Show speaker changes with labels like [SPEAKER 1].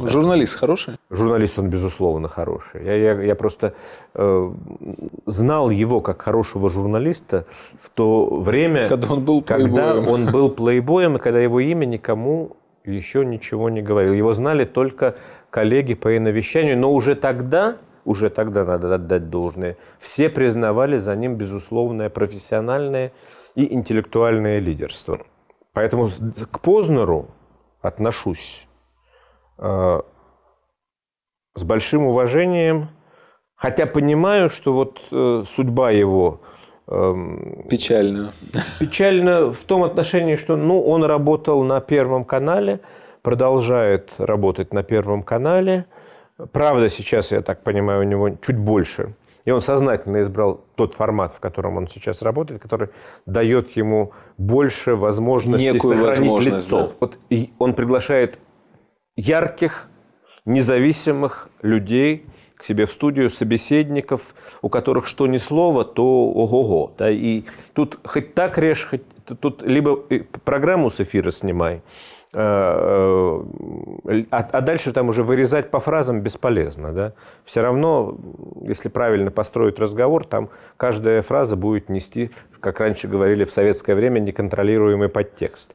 [SPEAKER 1] Журналист хороший? Журналист он, безусловно, хороший. Я, я, я просто э, знал его как хорошего журналиста в то время, когда он был когда он был плейбоем, и когда его имя никому еще ничего не говорил. Его знали только коллеги по иновещанию, но уже тогда, уже тогда надо отдать должное, все признавали за ним безусловное профессиональное и интеллектуальное лидерство. Поэтому к Познеру отношусь Э, с большим уважением, хотя понимаю, что вот э, судьба его печально. Эм, печально в том отношении, что ну, он работал на Первом канале, продолжает работать на Первом канале. Правда, сейчас, я так понимаю, у него чуть больше. И он сознательно избрал тот формат, в котором он сейчас работает, который дает ему больше возможностей Некую сохранить возможность, лицо. Да. Вот он приглашает ярких, независимых людей к себе в студию, собеседников, у которых что ни слово, то ого-го. Да? И тут хоть так режь, хоть тут либо э, программу с эфира снимай, э, э, а, а дальше там уже вырезать по фразам бесполезно. Да? Все равно, если правильно построить разговор, там каждая фраза будет нести, как раньше говорили в советское время, неконтролируемый подтекст.